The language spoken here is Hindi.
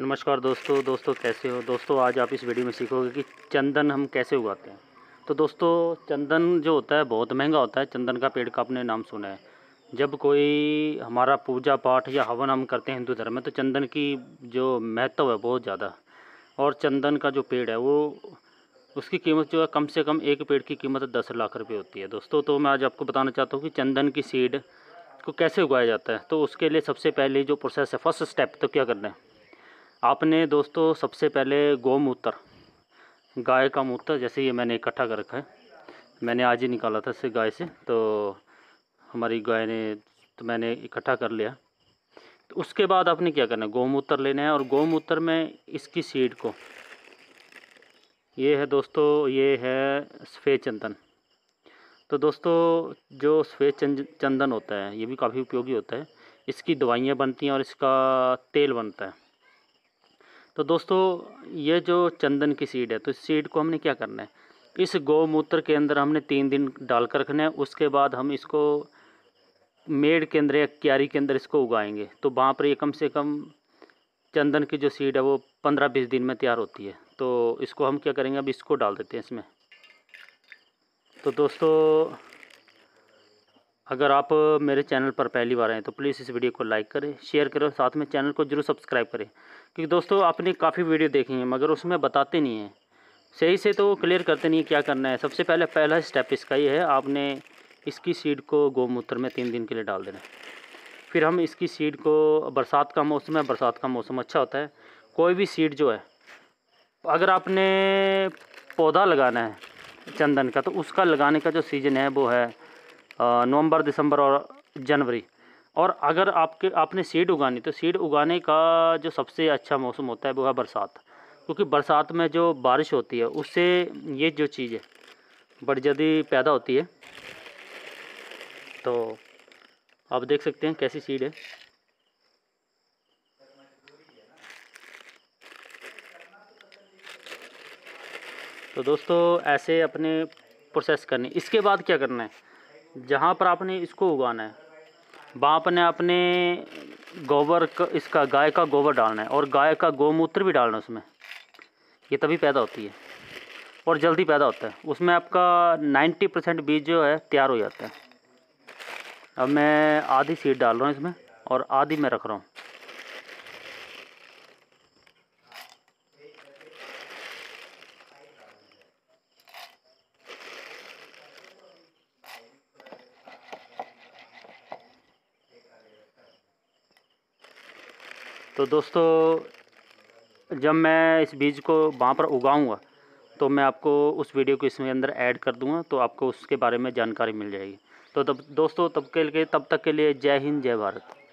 नमस्कार दोस्तों दोस्तों कैसे हो दोस्तों आज आप इस वीडियो में सीखोगे कि चंदन हम कैसे उगाते हैं तो दोस्तों चंदन जो होता है बहुत महंगा होता है चंदन का पेड़ का आपने नाम सुना है जब कोई हमारा पूजा पाठ या हवन हम करते हैं हिंदू धर्म में तो चंदन की जो महत्व है बहुत ज़्यादा और चंदन का जो पेड़ है वो उसकी कीमत जो है कम से कम एक पेड़ की कीमत दस लाख रुपये होती है दोस्तों तो मैं आज आपको बताना चाहता हूँ कि चंदन की सीड को कैसे उगाया जाता है तो उसके लिए सबसे पहले जो प्रोसेस है फर्स्ट स्टेप तो क्या करना है आपने दोस्तों सबसे पहले गौमूत्र गाय का मूत्र जैसे ये मैंने इकट्ठा कर रखा है मैंने आज ही निकाला था इससे गाय से तो हमारी गाय ने तो मैंने इकट्ठा कर लिया तो उसके बाद आपने क्या करना है गौमूत्र लेना है और गौमूत्र में इसकी सीड को ये है दोस्तों ये है सफ़ेद चंदन तो दोस्तों जो सफ़ेद चंदन होता है ये भी काफ़ी उपयोगी होता है इसकी दवाइयाँ बनती हैं और इसका तेल बनता है तो दोस्तों ये जो चंदन की सीड है तो इस सीड को हमने क्या करना है इस गौमूत्र के अंदर हमने तीन दिन डाल कर रखना है उसके बाद हम इसको मेड़ के अंदर या क्यारी के अंदर इसको उगाएंगे तो वहाँ पर ये कम से कम चंदन की जो सीड है वो पंद्रह बीस दिन में तैयार होती है तो इसको हम क्या करेंगे अब इसको डाल देते हैं इसमें तो दोस्तों अगर आप मेरे चैनल पर पहली बार आएँ तो प्लीज़ इस वीडियो को लाइक करें शेयर करें साथ में चैनल को जरूर सब्सक्राइब करें क्योंकि दोस्तों आपने काफ़ी वीडियो देखी हैं मगर उसमें बताते नहीं हैं सही से तो क्लियर करते नहीं क्या करना है सबसे पहले पहला स्टेप इसका ये है आपने इसकी सीड को गोमूत्र में तीन दिन के लिए डाल देना फिर हम इसकी सीड को बरसात का मौसम है बरसात का मौसम अच्छा होता है कोई भी सीड जो है अगर आपने पौधा लगाना है चंदन का तो उसका लगाने का जो सीज़न है वो है नवंबर दिसंबर और जनवरी और अगर आपके आपने सीड उगानी तो सीड उगाने का जो सबसे अच्छा मौसम होता है वो है बरसात क्योंकि बरसात में जो बारिश होती है उससे ये जो चीज़ है बड़ी जल्दी पैदा होती है तो आप देख सकते हैं कैसी सीड है तो दोस्तों ऐसे अपने प्रोसेस करनी इसके बाद क्या करना है जहाँ पर आपने इसको उगाना है वहाँ पर अपने गोबर इसका गाय का गोबर डालना है और गाय का गोमूत्र भी डालना है उसमें ये तभी पैदा होती है और जल्दी पैदा होता है उसमें आपका 90 परसेंट बीज जो है तैयार हो जाता है अब मैं आधी सीड डाल रहा हूँ इसमें और आधी मैं रख रहा हूँ तो दोस्तों जब मैं इस बीज को वहाँ पर उगाऊँगा तो मैं आपको उस वीडियो को इसमें अंदर ऐड कर दूँगा तो आपको उसके बारे में जानकारी मिल जाएगी तो तब दोस्तों तब के लिए तब तक के लिए जय हिंद जय भारत